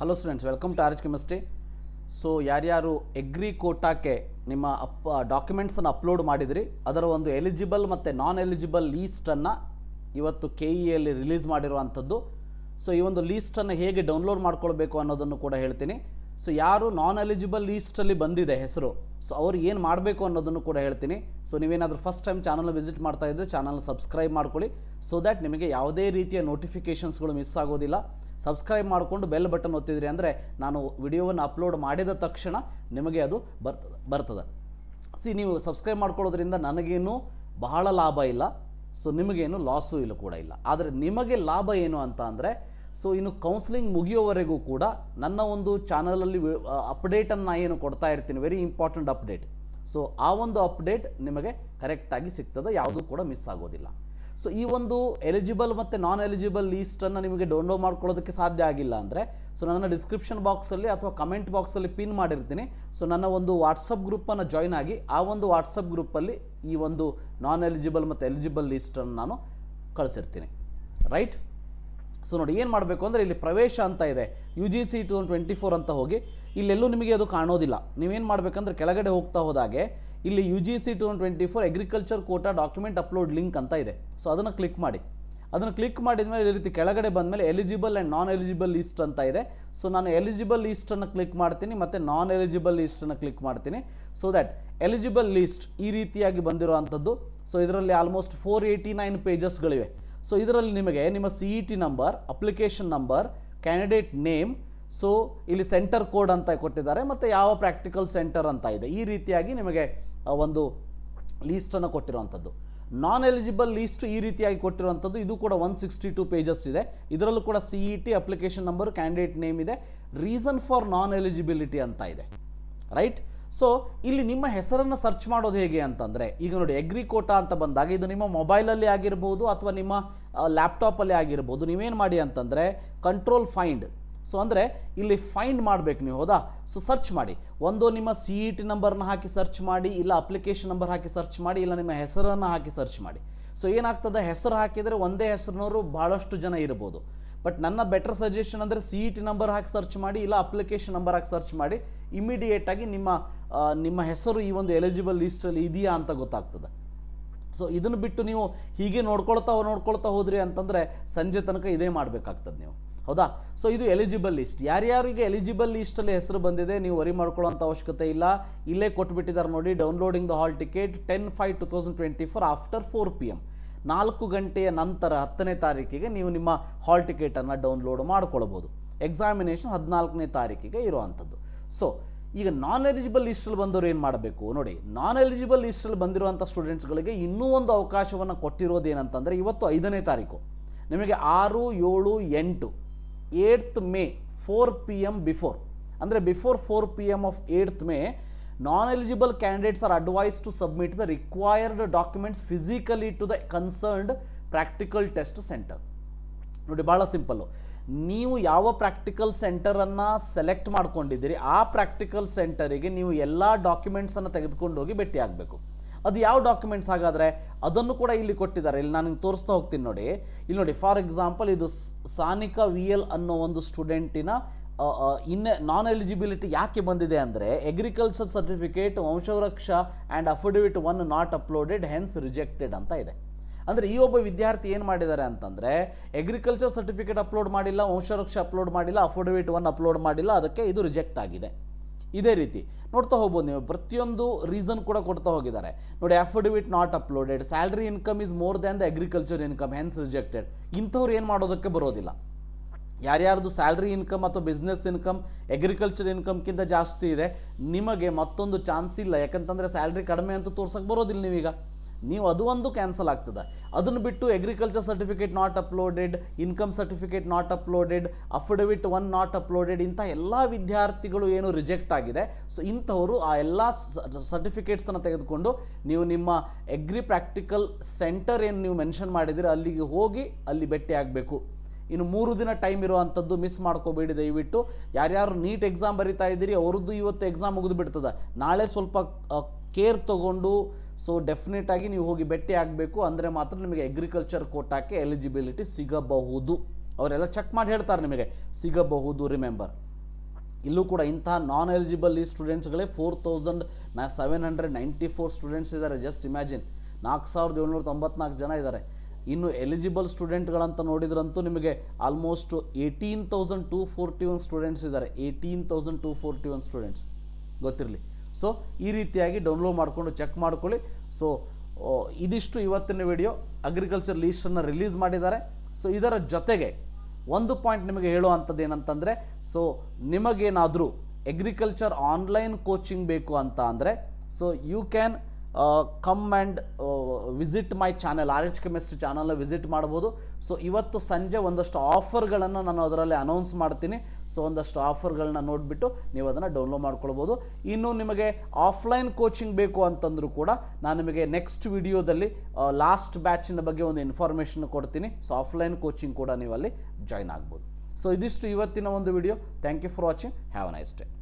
hello students welcome to ಆರ್ಜ್ chemistry so ಯಾರ್ಯಾರು agri ಕೋಟಾಕ್ಕೆ ನಿಮ್ಮ ಅಪ್ ಡಾಕ್ಯುಮೆಂಟ್ಸನ್ನು ಅಪ್ಲೋಡ್ ಮಾಡಿದಿರಿ ಅದರ ಒಂದು ಎಲಿಜಿಬಲ್ ಮತ್ತು ನಾನ್ ಎಲಿಜಿಬಲ್ ಲೀಸ್ಟನ್ನು ಇವತ್ತು ಕೆ ಇ ಎಲ್ಲಿ ರಿಲೀಸ್ ಮಾಡಿರುವಂಥದ್ದು ಸೊ ಈ ಒಂದು ಲೀಸ್ಟನ್ನು ಹೇಗೆ ಡೌನ್ಲೋಡ್ ಮಾಡ್ಕೊಳ್ಬೇಕು ಅನ್ನೋದನ್ನು ಕೂಡ ಹೇಳ್ತೀನಿ ಸೊ ಯಾರು ನಾನ್ ಎಲಿಜಿಬಲ್ ಲೀಸ್ಟಲ್ಲಿ ಬಂದಿದೆ ಹೆಸರು ಸೊ ಅವರು ಏನು ಮಾಡಬೇಕು ಅನ್ನೋದನ್ನು ಕೂಡ ಹೇಳ್ತೀನಿ ಸೊ ನೀವೇನಾದರೂ ಫಸ್ಟ್ ಟೈಮ್ ಚಾನಲ್ ವಿಸಿಟ್ ಮಾಡ್ತಾ ಇದ್ದರೆ ಚಾನಲ್ ಸಬ್ಸ್ಕ್ರೈಬ್ ಮಾಡ್ಕೊಳ್ಳಿ ಸೊ ದ್ಯಾಟ್ ನಿಮಗೆ ಯಾವುದೇ ರೀತಿಯ ನೋಟಿಫಿಕೇಷನ್ಸ್ಗಳು ಮಿಸ್ ಆಗೋದಿಲ್ಲ ಸಬ್ಸ್ಕ್ರೈಬ್ ಮಾಡಿಕೊಂಡು ಬೆಲ್ ಬಟನ್ ಒತ್ತಿದ್ರಿ ಅಂದರೆ ನಾನು ವಿಡಿಯೋವನ್ನು ಅಪ್ಲೋಡ್ ಮಾಡಿದ ತಕ್ಷಣ ನಿಮಗೆ ಅದು ಬರ್ತದೆ ಬರ್ತದೆ ಸಿ ನೀವು ಸಬ್ಸ್ಕ್ರೈಬ್ ಮಾಡ್ಕೊಳ್ಳೋದ್ರಿಂದ ನನಗೇನು ಬಹಳ ಲಾಭ ಇಲ್ಲ ಸೊ ನಿಮಗೇನು ಲಾಸು ಇಲ್ಲ ಕೂಡ ಇಲ್ಲ ಆದರೆ ನಿಮಗೆ ಲಾಭ ಏನು ಅಂತ ಅಂದರೆ ಸೊ ಇನ್ನು ಕೌನ್ಸಿಲಿಂಗ್ ಮುಗಿಯೋವರೆಗೂ ಕೂಡ ನನ್ನ ಒಂದು ಚಾನಲಲ್ಲಿ ಅಪ್ಡೇಟನ್ನು ಏನು ಕೊಡ್ತಾ ಇರ್ತೀನಿ ವೆರಿ ಇಂಪಾರ್ಟೆಂಟ್ ಅಪ್ಡೇಟ್ ಸೊ ಆ ಒಂದು ಅಪ್ಡೇಟ್ ನಿಮಗೆ ಕರೆಕ್ಟಾಗಿ ಸಿಗ್ತದೆ ಯಾವುದೂ ಕೂಡ ಮಿಸ್ ಆಗೋದಿಲ್ಲ ಸೊ ಈ ಒಂದು ಎಲಿಜಿಬಲ್ ಮತ್ತು ನಾನ್ ಎಲಿಜಿಬಲ್ ಲೀಸ್ಟನ್ನು ನಿಮಗೆ ಡೌನ್ಲೋಡ್ ಮಾಡ್ಕೊಳ್ಳೋದಕ್ಕೆ ಸಾಧ್ಯ ಆಗಿಲ್ಲ ಅಂದರೆ ಸೊ ನನ್ನ ಡಿಸ್ಕ್ರಿಪ್ಷನ್ ಬಾಕ್ಸಲ್ಲಿ ಅಥವಾ ಕಮೆಂಟ್ ಬಾಕ್ಸಲ್ಲಿ ಪಿನ್ ಮಾಡಿರ್ತೀನಿ ಸೊ ನನ್ನ ಒಂದು ವಾಟ್ಸಪ್ ಗ್ರೂಪನ್ನು ಜಾಯ್ನ್ ಆಗಿ ಆ ಒಂದು ವಾಟ್ಸಪ್ ಗ್ರೂಪಲ್ಲಿ ಈ ಒಂದು ನಾನ್ ಎಲಿಜಿಬಲ್ ಮತ್ತು ಎಲಿಜಿಬಲ್ ಲೀಸ್ಟನ್ನು ನಾನು ಕಳಿಸಿರ್ತೀನಿ ರೈಟ್ ಸೊ ನೋಡಿ ಏನು ಮಾಡಬೇಕು ಅಂದರೆ ಇಲ್ಲಿ ಪ್ರವೇಶ ಅಂತ ಇದೆ U G C two twenty four ಅಂತ ಹೋಗಿ ಇಲ್ಲೆಲ್ಲೂ ನಿಮಗೆ ಅದು ಕಾಣೋದಿಲ್ಲ ನೀವೇನು ಮಾಡಬೇಕಂದ್ರೆ ಕೆಳಗಡೆ ಹೋಗ್ತಾ ಹೋದಾಗೆ ಇಲ್ಲಿ U G C two twenty four agriculture quota document upload link ಅಂತ ಇದೆ ಸೊ ಅದನ್ನು ಕ್ಲಿಕ್ ಮಾಡಿ ಅದನ್ನು ಕ್ಲಿಕ್ ಮಾಡಿದ ಮೇಲೆ ಈ ರೀತಿ ಕೆಳಗಡೆ ಬಂದಮೇಲೆ eligible and non eligible list ಅಂತ ಇದೆ ಸೊ ನಾನು ಎಲಿಜಿಬಲ್ ಲೀಸ್ಟನ್ನು ಕ್ಲಿಕ್ ಮಾಡ್ತೀನಿ ಮತ್ತು ನಾನ್ ಎಲಿಜಿಬಲ್ ಲೀಸ್ಟನ್ನು ಕ್ಲಿಕ್ ಮಾಡ್ತೀನಿ ಸೊ ದ್ಯಾಟ್ ಎಲಿಜಿಬಲ್ ಲೀಸ್ಟ್ ಈ ರೀತಿಯಾಗಿ ಬಂದಿರುವಂಥದ್ದು ಸೊ ಇದರಲ್ಲಿ ಆಲ್ಮೋಸ್ಟ್ ಫೋರ್ ಏಯ್ಟಿ ನೈನ್ ಪೇಜಸ್ಗಳಿವೆ ಸೊ ಇದರಲ್ಲಿ ನಿಮಗೆ ನಿಮ್ಮ C E T number application number candidate name so ಇಲ್ಲಿ ಸೆಂಟರ್ ಕೋಡ್ ಅಂತ ಕೊಟ್ಟಿದ್ದಾರೆ ಮತ್ತು ಯಾವ ಪ್ರಾಕ್ಟಿಕಲ್ ಸೆಂಟರ್ ಅಂತ ಇದೆ ಈ ರೀತಿಯಾಗಿ ನಿಮಗೆ ಒಂದು ಲೀಸ್ಟನ್ನು ಕೊಟ್ಟಿರುವಂಥದ್ದು ನಾನ್ ಎಲಿಜಿಬಲ್ ಲೀಸ್ಟ್ ಈ ರೀತಿಯಾಗಿ ಕೊಟ್ಟಿರುವಂಥದ್ದು ಇದು ಕೂಡ ಒನ್ ಸಿಕ್ಸ್ಟಿ ಟೂ ಪೇಜಸ್ ಇದೆ ಇದರಲ್ಲೂ ಕೂಡ C E T application number candidate name ಇದೆ ರೀಸನ್ ಫಾರ್ ನಾನ್ ಎಲಿಜಿಬಿಲಿಟಿ ಅಂತ ಇದೆ ರೈಟ್ ಸೊ ಇಲ್ಲಿ ನಿಮ್ಮ ಹೆಸರನ್ನು ಸರ್ಚ್ ಮಾಡೋದು ಹೇಗೆ ಅಂತಂದರೆ ಈಗ ನೋಡಿ ಎಗ್ರಿ ಕೋಟಾ ಅಂತ ಬಂದಾಗ ಇದು ನಿಮ್ಮ ಮೊಬೈಲಲ್ಲಿ ಆಗಿರ್ಬೋದು ಅಥವಾ ನಿಮ್ಮ ಲ್ಯಾಪ್ಟಾಪಲ್ಲಿ ಆಗಿರ್ಬೋದು ನೀವೇನು ಮಾಡಿ ಅಂತಂದರೆ ಕಂಟ್ರೋಲ್ ಫೈಂಡ್ ಸೊ ಅಂದರೆ ಇಲ್ಲಿ ಫೈಂಡ್ ಮಾಡಬೇಕು ನೀವು ಹೌದಾ ಸೊ ಸರ್ಚ್ ಮಾಡಿ ಒಂದು ನಿಮ್ಮ ಸಿ ಇ ಟಿ ನಂಬರ್ನ ಹಾಕಿ ಸರ್ಚ್ ಮಾಡಿ ಇಲ್ಲ ಅಪ್ಲಿಕೇಶನ್ ನಂಬರ್ ಹಾಕಿ ಸರ್ಚ್ ಮಾಡಿ ಇಲ್ಲ ನಿಮ್ಮ ಹೆಸರನ್ನು ಹಾಕಿ ಸರ್ಚ್ ಮಾಡಿ ಸೊ ಏನಾಗ್ತದೆ ಹೆಸರು ಹಾಕಿದರೆ ಒಂದೇ ಹೆಸರಿನವರು ಭಾಳಷ್ಟು ಜನ ಇರ್ಬೋದು ಬಟ್ ನನ್ನ ಬೆಟರ್ ಸಜೆಷನ್ ಅಂದರೆ ಸಿ ಇ ಟಿ ನಂಬರ್ ಹಾಕಿ ಸರ್ಚ್ ಮಾಡಿ ಇಲ್ಲ ಅಪ್ಲಿಕೇಶನ್ ನಂಬರ್ ಹಾಕಿ ಸರ್ಚ್ ಮಾಡಿ ಇಮಿಡಿಯೇಟಾಗಿ ನಿಮ್ಮ ನಿಮ್ಮ ಹೆಸರು ಈ ಒಂದು ಎಲಿಜಿಬಲ್ ಲಿಸ್ಟಲ್ಲಿ ಇದೆಯಾ ಅಂತ ಗೊತ್ತಾಗ್ತದೆ ಸೊ ಇದನ್ನು ಬಿಟ್ಟು ನೀವು ಹೀಗೆ ನೋಡ್ಕೊಳ್ತಾ ನೋಡ್ಕೊಳ್ತಾ ಹೋದ್ರಿ ಅಂತಂದರೆ ಸಂಜೆ ತನಕ ಇದೇ ಮಾಡಬೇಕಾಗ್ತದೆ ನೀವು ಹೌದಾ ಸೊ ಇದು ಎಲಿಜಿಬಲ್ ಲಿಸ್ಟ್ ಯಾರ್ಯಾರಿಗೆ ಎಲಿಜಿಬಲ್ ಲಿಸ್ಟಲ್ಲಿ ಹೆಸರು ಬಂದಿದೆ ನೀವು ವರಿ ಮಾಡ್ಕೊಳ್ಳೋಂಥ ಅವಶ್ಯಕತೆ ಇಲ್ಲ ಇಲ್ಲೇ ಕೊಟ್ಬಿಟ್ಟಿದ್ದಾರೆ ನೋಡಿ downloading the hall ticket ten five two thousand twenty four after four P M ನಾಲ್ಕು ಗಂಟೆಯ ನಂತರ ಹತ್ತನೇ ತಾರೀಕಿಗೆ ನೀವು ನಿಮ್ಮ ಹಾಲ್ ಟಿಕೆಟನ್ನು ಡೌನ್ಲೋಡ್ ಮಾಡ್ಕೊಳ್ಬೋದು ಎಕ್ಸಾಮಿನೇಷನ್ ಹದಿನಾಲ್ಕನೇ ತಾರೀಕಿಗೆ ಇರುವಂಥದ್ದು ಸೊ ಈಗ ನಾನ್ ಎಲಿಜಿಬಲ್ ಲಿಸ್ಟಲ್ಲಿ ಬಂದವರು ಏನು ಮಾಡಬೇಕು ನೋಡಿ ನಾನ್ ಎಲಿಜಿಬಲ್ ಲಿಸ್ಟಲ್ಲಿ ಬಂದಿರುವಂಥ ಸ್ಟೂಡೆಂಟ್ಸ್ಗಳಿಗೆ ಇನ್ನೂ ಒಂದು ಅವಕಾಶವನ್ನು ಕೊಟ್ಟಿರೋದೇನಂತಂದರೆ ಇವತ್ತು ಐದನೇ ತಾರೀಕು ನಿಮಗೆ ಆರು ಏಳು ಎಂಟು eighth May four P M before ಅಂದರೆ before four P M of eighth May non eligible candidates are advise to submit the required documents physically to the concerned practical test centre ನೋಡಿ ಭಾಳ ಸಿಂಪಲ್ಲು ನೀವು ಯಾವ practical ಸೆಂಟರನ್ನು select ಮಾಡ್ಕೊಂಡಿದ್ದೀರಿ ಆ practical ಸೆಂಟರಿಗೆ ನೀವು ಎಲ್ಲ ಡಾಕ್ಯುಮೆಂಟ್ಸನ್ನು ತೆಗೆದುಕೊಂಡು ಹೋಗಿ ಭೇಟಿ ಆಗಬೇಕು ಅದು ಯಾವ ಡಾಕ್ಯುಮೆಂಟ್ಸ್ ಹಾಗಾದರೆ ಅದನ್ನು ಕೂಡ ಇಲ್ಲಿ ಕೊಟ್ಟಿದ್ದಾರೆ ಇಲ್ಲಿ ನಾನು ತೋರಿಸ್ತಾ ಹೋಗ್ತೀನಿ ನೋಡಿ ಇಲ್ಲಿ ನೋಡಿ ಫಾರ್ ಎಕ್ಸಾಂಪಲ್ ಇದು ಸಾನಿಕಾ ವಿ ಎಲ್ ಅನ್ನೋ ಒಂದು ಸ್ಟೂಡೆಂಟಿನ ಇನ್ನ ನಾನ್ ಎಲಿಜಿಬಿಲಿಟಿ ಯಾಕೆ ಬಂದಿದೆ ಅಂದರೆ ಎಗ್ರಿಕಲ್ಚರ್ ಸರ್ಟಿಫಿಕೇಟ್ ವಂಶವೃಕ್ಷ and affidavit one not uploaded hence rejected ಅಂತ ಇದೆ ಅಂದರೆ ಈ ಒಬ್ಬ ವಿದ್ಯಾರ್ಥಿ ಏನು ಮಾಡಿದ್ದಾರೆ ಅಂತಂದರೆ ಅಗ್ರಿಕಲ್ಚರ್ ಸರ್ಟಿಫಿಕೇಟ್ ಅಪ್ಲೋಡ್ ಮಾಡಿಲ್ಲ ವಂಶವೃಕ್ಷ ಅಪ್ಲೋಡ್ ಮಾಡಿಲ್ಲ ಅಫಿಡವಿಟ್ ಒನ್ ಅಪ್ಲೋಡ್ ಮಾಡಿಲ್ಲ ಅದಕ್ಕೆ ಇದು ರಿಜೆಕ್ಟ್ ಆಗಿದೆ ಇದೇ ರೀತಿ ನೋಡ್ತಾ ಹೋಗ್ಬೋದು ನೀವು ಪ್ರತಿಯೊಂದು ರೀಸನ್ ಕೂಡ ಕೊಡ್ತಾ ಹೋಗಿದ್ದಾರೆ ನೋಡಿ affidavit not uploaded salary income is more than the agriculture income hence rejected ಇಂಥವ್ರು ಏನು ಮಾಡೋದಕ್ಕೆ ಬರೋದಿಲ್ಲ ಯಾರ್ಯಾರ್ದು ಸ್ಯಾಲ್ರಿ ಇನ್ಕಮ್ ಅಥವಾ ಬಿಸ್ನೆಸ್ ಇನ್ಕಮ್ ಅಗ್ರಿಕಲ್ಚರ್ ಇನ್ಕಮ್ಗಿಂತ ಜಾಸ್ತಿ ಇದೆ ನಿಮಗೆ ಮತ್ತೊಂದು ಚಾನ್ಸ್ ಇಲ್ಲ ಯಾಕಂತಂದರೆ ಸ್ಯಾಲ್ರಿ ಕಡಿಮೆ ಅಂತ ತೋರ್ಸೋಕ್ಕೆ ಬರೋದಿಲ್ಲ ನೀವೀಗ ನೀವು ಅದು ಒಂದು ಕ್ಯಾನ್ಸಲ್ ಆಗ್ತದೆ ಅದನ್ನು ಬಿಟ್ಟು agriculture certificate not uploaded income certificate not uploaded affidavit one not uploaded ಇಂಥ ಎಲ್ಲ ವಿದ್ಯಾರ್ಥಿಗಳು ಏನು ರಿಜೆಕ್ಟ್ ಆಗಿದೆ ಸೊ ಇಂಥವರು ಆ ಎಲ್ಲ ಸರ್ಟಿಫಿಕೇಟ್ಸನ್ನು ತೆಗೆದುಕೊಂಡು ನೀವು ನಿಮ್ಮ ಎಗ್ರಿ ಪ್ರಾಕ್ಟಿಕಲ್ ಸೆಂಟರ್ ಏನು ನೀವು ಮೆನ್ಷನ್ ಮಾಡಿದಿರಿ ಅಲ್ಲಿಗೆ ಹೋಗಿ ಅಲ್ಲಿ ಭೇಟಿ ಆಗಬೇಕು ಇನ್ನು ಮೂರು ದಿನ ಟೈಮ್ ಇರುವಂಥದ್ದು ಮಿಸ್ ಮಾಡ್ಕೋಬೇಡಿ ದಯವಿಟ್ಟು ಯಾರ್ಯಾರು ನೀಟ್ ಎಕ್ಸಾಮ್ ಬರಿತಾ ಇದ್ದೀರಿ ಅವ್ರದ್ದು ಇವತ್ತು ಎಕ್ಸಾಮ್ ಮುಗಿದು ಬಿಡ್ತದೆ ನಾಳೆ ಸ್ವಲ್ಪ ಕೇರ್ ತಗೊಂಡು ಸೊ ಡೆಫಿನೆಟ್ ಆಗಿ ನೀವು ಹೋಗಿ ಭೇಟಿ ಆಗಬೇಕು ಅಂದರೆ ಮಾತ್ರ ನಿಮಗೆ ಅಗ್ರಿಕಲ್ಚರ್ ಕೋಟಾಕ್ಕೆ ಎಲಿಜಿಬಿಲಿಟಿ ಸಿಗಬಹುದು ಅವರೆಲ್ಲ ಚೆಕ್ ಮಾಡಿ ಹೇಳ್ತಾರೆ ನಿಮಗೆ ಸಿಗಬಹುದು ರಿಮೆಂಬರ್ ಇಲ್ಲೂ ಕೂಡ ಇಂತಹ ನಾನ್ ಎಲಿಜಿಬಲ್ ಈ ಸ್ಟೂಡೆಂಟ್ಸ್ಗಳೇ ಫೋರ್ ತೌಸಂಡ್ ನಾ seven hundred ninety four students ಇದ್ದಾರೆ ಜಸ್ಟ್ ಇಮ್ಯಾಜಿನ್ ನಾಲ್ಕು ಸಾವಿರದ ಏಳ್ನೂರ ತೊಂಬತ್ನಾಲ್ಕು ಜನ ಇದ್ದಾರೆ ಇನ್ನು ಎಲಿಜಿಬಲ್ ಸ್ಟೂಡೆಂಟ್ಗಳಂತ ನೋಡಿದ್ರಂತೂ ನಿಮಗೆ almost eighteen thousand two forty one students ಇದ್ದಾರೆ eighteen thousand two forty one students ಗೊತ್ತಿರಲಿ ಸೊ ಈ ರೀತಿಯಾಗಿ ಡೌನ್ಲೋಡ್ ಮಾಡಿಕೊಂಡು ಚೆಕ್ ಮಾಡ್ಕೊಳ್ಳಿ ಸೊ ಇದಿಷ್ಟು ಇವತ್ತಿನ ವಿಡಿಯೋ ಅಗ್ರಿಕಲ್ಚರ್ ಲೀಸ್ಟನ್ನು ರಿಲೀಸ್ ಮಾಡಿದ್ದಾರೆ ಸೊ ಇದರ ಜೊತೆಗೆ ಒಂದು ಪಾಯಿಂಟ್ ನಿಮಗೆ ಹೇಳುವಂಥದ್ದು ಏನಂತಂದರೆ ಸೊ ನಿಮಗೇನಾದರೂ ಅಗ್ರಿಕಲ್ಚರ್ ಆನ್ಲೈನ್ ಕೋಚಿಂಗ್ ಬೇಕು ಅಂತ ಅಂದರೆ so you can come and visit my channel R H chemistry ಚಾನಲ್ನ ವಿಸಿಟ್ ಮಾಡ್ಬೋದು ಸೊ ಇವತ್ತು ಸಂಜೆ ಒಂದಷ್ಟು ಆಫರ್ಗಳನ್ನು ನಾನು ಅದರಲ್ಲಿ ಅನೌನ್ಸ್ ಮಾಡ್ತೀನಿ ಸೊ ಒಂದಷ್ಟು ಆಫರ್ಗಳನ್ನ ನೋಡಿಬಿಟ್ಟು ನೀವು ಅದನ್ನು ಡೌನ್ಲೋಡ್ ಮಾಡ್ಕೊಳ್ಬೋದು ಇನ್ನು ನಿಮಗೆ ಆಫ್ಲೈನ್ ಕೋಚಿಂಗ್ ಬೇಕು ಅಂತಂದರೂ ಕೂಡ ನಾನು ನಿಮಗೆ ನೆಕ್ಸ್ಟ್ ವಿಡಿಯೋದಲ್ಲಿ ಲಾಸ್ಟ್ ಬ್ಯಾಚಿನ ಬಗ್ಗೆ ಒಂದು ಇನ್ಫಾರ್ಮೇಷನ್ ಕೊಡ್ತೀನಿ ಸೊ ಆಫ್ಲೈನ್ ಕೋಚಿಂಗ್ ಕೂಡ ನೀವು ಅಲ್ಲಿ ಜಾಯ್ನ್ ಆಗ್ಬೋದು ಸೊ ಇದಿಷ್ಟು ಇವತ್ತಿನ ಒಂದು video thank you for watching have a nice day